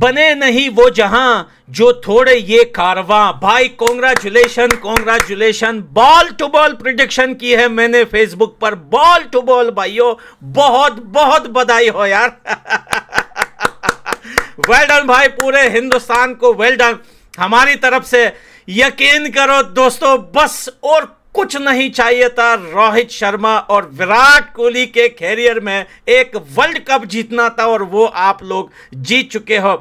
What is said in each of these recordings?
बने नहीं वो जहां जो थोड़े ये कारवां भाई congratulation congratulation ball to ball prediction की है मैंने फेसबुक पर बॉल टू बॉल भाइयों बहुत बहुत बधाई हो यार वेल डन भाई पूरे हिंदुस्तान को वेल डन हमारी तरफ से यकीन करो दोस्तों बस और कुछ नहीं चाहिए था रोहित शर्मा और विराट कोहली के कैरियर में एक वर्ल्ड कप जीतना था और वो आप लोग जीत चुके हो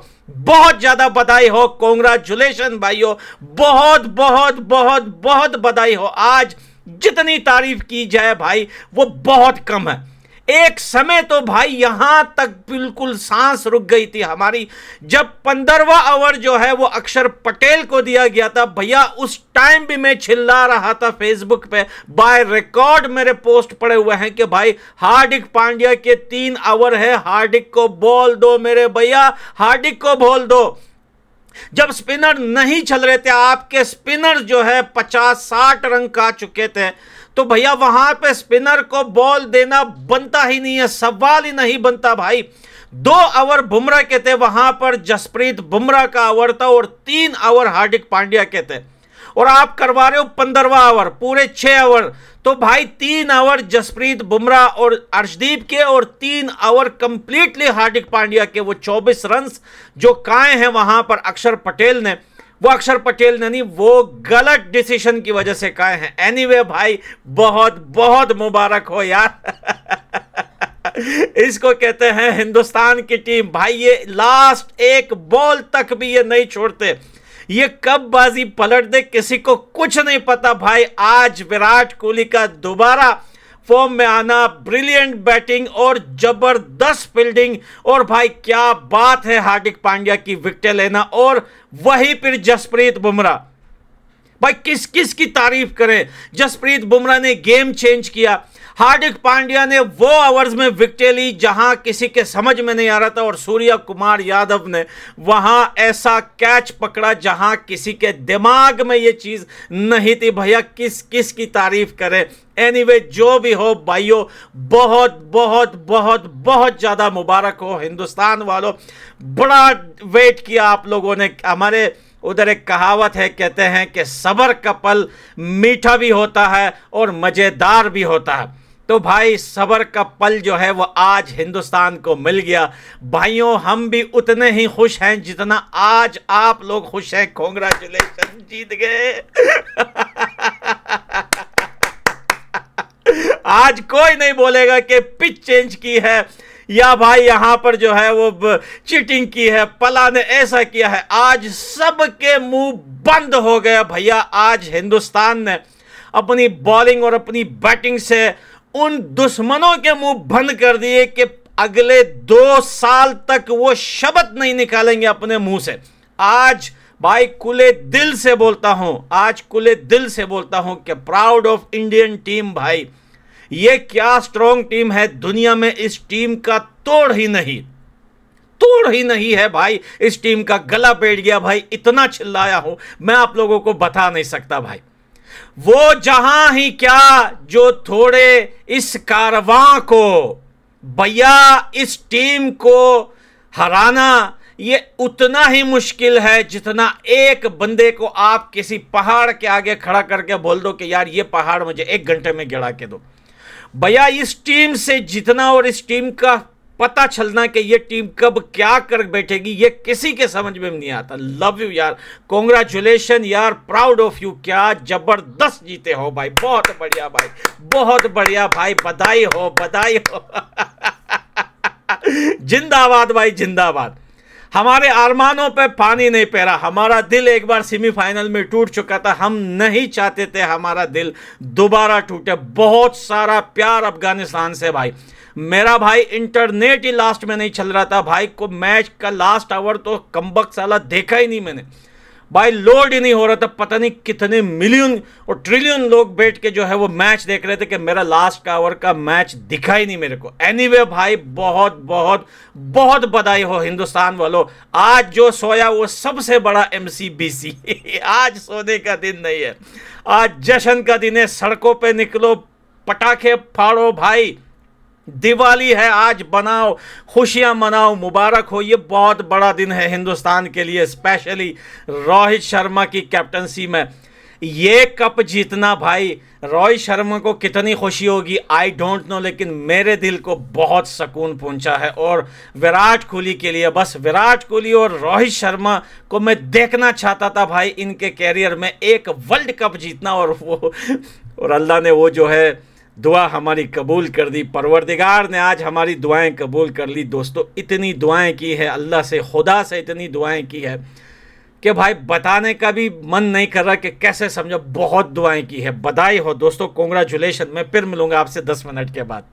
बहुत ज़्यादा बधाई हो कॉन्ग्रेचुलेशन भाइयों बहुत बहुत बहुत बहुत बधाई हो आज जितनी तारीफ की जाए भाई वो बहुत कम है एक समय तो भाई यहां तक बिल्कुल सांस रुक गई थी हमारी जब पंद्रवा ओवर जो है वो अक्षर पटेल को दिया गया था भैया उस टाइम भी मैं चिल्ला रहा था फेसबुक पे बाय रिकॉर्ड मेरे पोस्ट पड़े हुए हैं कि भाई हार्दिक पांड्या के तीन ओवर है हार्दिक को बोल दो मेरे भैया हार्दिक को बोल दो जब स्पिनर नहीं चल रहे थे आपके स्पिनर जो है पचास साठ रन का चुके थे तो भैया वहां पे स्पिनर को बॉल देना बनता ही नहीं है सवाल ही नहीं बनता भाई दो ओवर बुमराह के थे वहां पर जसप्रीत बुमराह का ओवर था और तीन ओवर हार्दिक पांड्या के थे और आप करवा रहे हो पंद्रवा ओवर पूरे छह ओवर तो भाई तीन ओवर जसप्रीत बुमराह और अर्शदीप के और तीन ओवर कंप्लीटली हार्दिक पांड्या के वो चौबीस रन जो काए हैं वहां पर अक्षर पटेल ने वो अक्षर पटेल ने नहीं वो गलत डिसीजन की वजह से कहे हैं एनीवे anyway, भाई बहुत बहुत मुबारक हो यार इसको कहते हैं हिंदुस्तान की टीम भाई ये लास्ट एक बॉल तक भी ये नहीं छोड़ते ये कब बाजी पलट दे किसी को कुछ नहीं पता भाई आज विराट कोहली का दोबारा फॉर्म में आना ब्रिलियंट बैटिंग और जबरदस्त फील्डिंग और भाई क्या बात है हार्दिक पांड्या की विकटें लेना और वहीं फिर जसप्रीत बुमराह भाई किस किस की तारीफ करें जसप्रीत बुमराह ने गेम चेंज किया हार्दिक पांड्या ने वो ओवर्स में विकटें ली जहां किसी के समझ में नहीं आ रहा था और सूर्य कुमार यादव ने वहां ऐसा कैच पकड़ा जहां किसी के दिमाग में ये चीज़ नहीं थी भैया किस किस की तारीफ करें एनीवे anyway, जो भी हो भाइयों बहुत बहुत बहुत बहुत ज़्यादा मुबारक हो हिंदुस्तान वालों बड़ा वेट किया आप लोगों ने हमारे उधर एक कहावत है कहते हैं कि सबर का पल मीठा भी होता है और मज़ेदार भी होता है तो भाई सबर का पल जो है वो आज हिंदुस्तान को मिल गया भाइयों हम भी उतने ही खुश हैं जितना आज आप लोग खुश हैं कॉन्ग्रेचुलेशन जीत गए आज कोई नहीं बोलेगा कि पिच चेंज की है या भाई यहां पर जो है वो चीटिंग की है पला ने ऐसा किया है आज सबके मुंह बंद हो गया भैया आज हिंदुस्तान ने अपनी बॉलिंग और अपनी बैटिंग से उन दुश्मनों के मुंह बंद कर दिए कि अगले दो साल तक वो शब्द नहीं निकालेंगे अपने मुंह से आज भाई खुले दिल से बोलता हूं आज खुले दिल से बोलता हूं कि प्राउड ऑफ इंडियन टीम भाई ये क्या स्ट्रॉन्ग टीम है दुनिया में इस टीम का तोड़ ही नहीं तोड़ ही नहीं है भाई इस टीम का गला पेट गया भाई इतना चिल्लाया हूं मैं आप लोगों को बता नहीं सकता भाई वो जहां ही क्या जो थोड़े इस कारवां को भैया इस टीम को हराना ये उतना ही मुश्किल है जितना एक बंदे को आप किसी पहाड़ के आगे खड़ा करके बोल दो कि यार ये पहाड़ मुझे एक घंटे में गिरा के दो भैया इस टीम से जितना और इस टीम का पता चलना कि ये टीम कब क्या कर बैठेगी ये किसी के समझ में नहीं आता लव यू यार कॉन्ग्रेचुलेशन यार प्राउड ऑफ यू क्या जबरदस्त जीते हो भाई बहुत बढ़िया भाई बहुत बढ़िया भाई बधाई हो बधाई हो जिंदाबाद भाई जिंदाबाद हमारे आरमानों पे पानी नहीं पैरा हमारा दिल एक बार सेमीफाइनल में टूट चुका था हम नहीं चाहते थे हमारा दिल दोबारा टूटे बहुत सारा प्यार अफगानिस्तान से भाई मेरा भाई इंटरनेट ही लास्ट में नहीं चल रहा था भाई को मैच का लास्ट आवर तो कम्बक साला देखा ही नहीं मैंने भाई लोड ही नहीं हो रहा था पता नहीं कितने मिलियन और ट्रिलियन लोग बैठ के जो है वो मैच देख रहे थे कि मेरा लास्ट आवर का मैच दिखा ही नहीं मेरे को एनीवे anyway, भाई बहुत बहुत बहुत बधाई हो हिंदुस्तान वालों आज जो सोया वो सबसे बड़ा एम आज सोने का दिन नहीं है आज जश्न का दिन है सड़कों पर निकलो पटाखे फाड़ो भाई दिवाली है आज बनाओ खुशियां मनाओ मुबारक हो ये बहुत बड़ा दिन है हिंदुस्तान के लिए स्पेशली रोहित शर्मा की कैप्टनसी में ये कप जीतना भाई रोहित शर्मा को कितनी खुशी होगी आई डोंट नो लेकिन मेरे दिल को बहुत सुकून पहुंचा है और विराट कोहली के लिए बस विराट कोहली और रोहित शर्मा को मैं देखना चाहता था भाई इनके कैरियर में एक वर्ल्ड कप जीतना और वो और अल्लाह ने वो जो है दुआ हमारी कबूल कर दी परवरदिगार ने आज हमारी दुआएं कबूल कर ली दोस्तों इतनी दुआएं की है अल्लाह से खुदा से इतनी दुआएं की है कि भाई बताने का भी मन नहीं कर रहा कि कैसे समझो बहुत दुआएं की है बधाई हो दोस्तों कॉन्ग्रेचुलेशन मैं फिर मिलूंगा आपसे दस मिनट के बाद